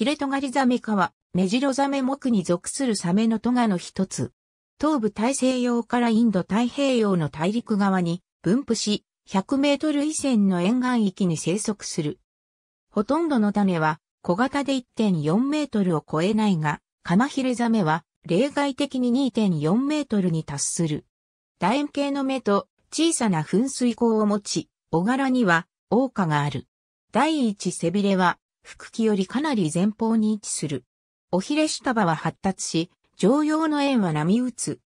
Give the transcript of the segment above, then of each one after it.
ヒレトガリザメ科は、メジロザメ目に属するサメのトガの一つ。東部大西洋からインド太平洋の大陸側に分布し、100メートル以線の沿岸域に生息する。ほとんどの種は小型で1.4メートルを超えないが、カマヒレザメは例外的に2.4メートルに達する。楕円形の目と小さな噴水口を持ち、小柄には、王家がある。第一背びれは、腹器よりかなり前方に位置する。おひれ下場は発達し、常用の縁は波打つ。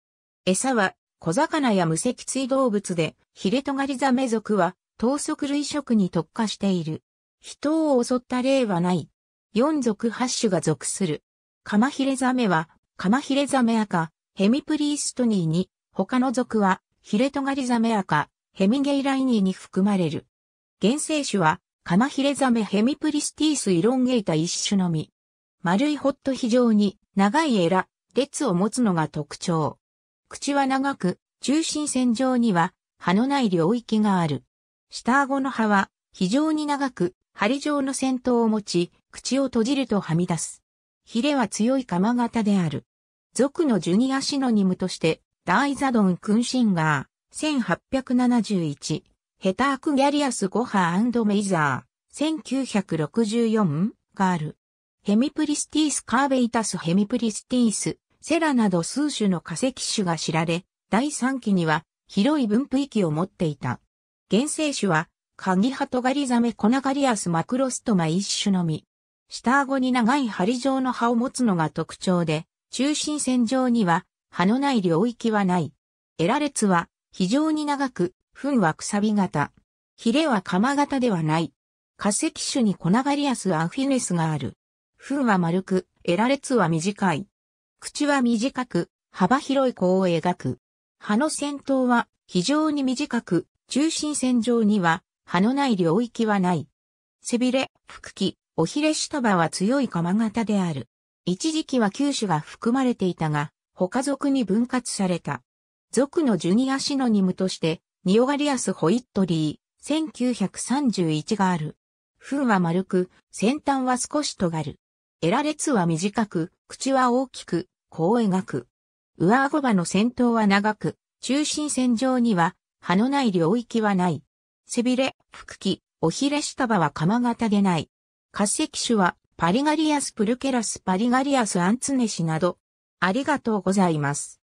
餌は小魚や無脊椎動物で、ヒレトガリザメ属は、等足類食に特化している。人を襲った例はない。四属八種が属する。カマヒレザメは、カマヒレザメ赤、ヘミプリーストニーに、他の属は、ヒレトガリザメ赤、ヘミゲイライニーに含まれる。原生種は、カマヒレザメヘミプリスティースイロンゲータ一種のみ。丸いホット非常に長いエラ、列を持つのが特徴。口は長く、中心線上には歯のない領域がある。下顎の歯は非常に長く、針状の先頭を持ち、口を閉じるとはみ出す。ヒレは強い釜型である。族のジュニアシノニムとして、ダイザドン・クンシンガー、1871、ヘターク・ギャリアス・ゴハーメイザー、1964がある。ヘミプリスティース・カーベイタス・ヘミプリスティース、セラなど数種の化石種が知られ、第3期には広い分布域を持っていた。原生種は、カギハトガリザメコナガリアスマクロストマ一種のみ。下顎に長い針状の葉を持つのが特徴で、中心線上には、葉のない領域はない。エラ列は非常に長く、糞はくさび型。ヒレは釜型ではない。化石種にコナガリアスアフィネスがある。糞は丸く、エラ列は短い。口は短く、幅広い弧を描く。葉の先頭は非常に短く、中心線上には葉のない領域はない。背びれ、腹筋、おひれ下葉は強い釜型である。一時期は九種が含まれていたが、他族に分割された。族のジュニアシノニムとしてニオガリアス・ホイットリー、1931がある。風は丸く、先端は少し尖る。エラ列は短く、口は大きく、こう描く。上顎場の先頭は長く、中心線上には、歯のない領域はない。背びれ、腹器、おひれ下歯は釜型でない。滑石種は、パリガリアスプルケラスパリガリアスアンツネシなど、ありがとうございます。